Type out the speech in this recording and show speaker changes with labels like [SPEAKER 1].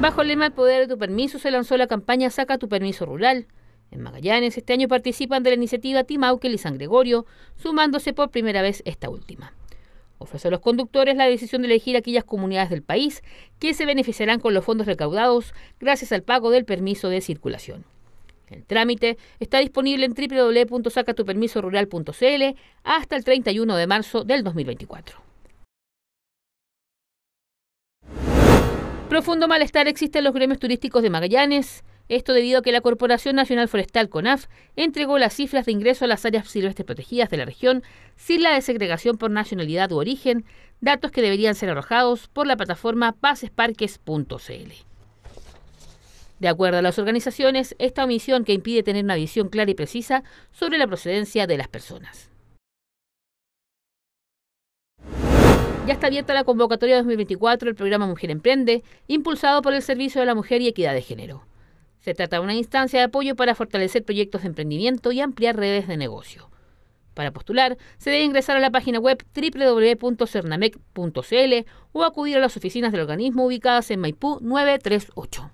[SPEAKER 1] Bajo el lema El poder de tu permiso se lanzó la campaña Saca tu permiso rural. En Magallanes este año participan de la iniciativa Timaukel y San Gregorio, sumándose por primera vez esta última. Ofrece a los conductores la decisión de elegir aquellas comunidades del país que se beneficiarán con los fondos recaudados gracias al pago del permiso de circulación. El trámite está disponible en www.sacatupermisorural.cl hasta el 31 de marzo del 2024. Profundo malestar existe en los gremios turísticos de Magallanes. Esto debido a que la Corporación Nacional Forestal CONAF entregó las cifras de ingreso a las áreas silvestres protegidas de la región sin la desegregación por nacionalidad u origen, datos que deberían ser arrojados por la plataforma pasesparques.cl. De acuerdo a las organizaciones, esta omisión que impide tener una visión clara y precisa sobre la procedencia de las personas. Ya está abierta la convocatoria 2024 del programa Mujer Emprende, impulsado por el Servicio de la Mujer y Equidad de Género. Se trata de una instancia de apoyo para fortalecer proyectos de emprendimiento y ampliar redes de negocio. Para postular, se debe ingresar a la página web www.cernamec.cl o acudir a las oficinas del organismo ubicadas en Maipú 938.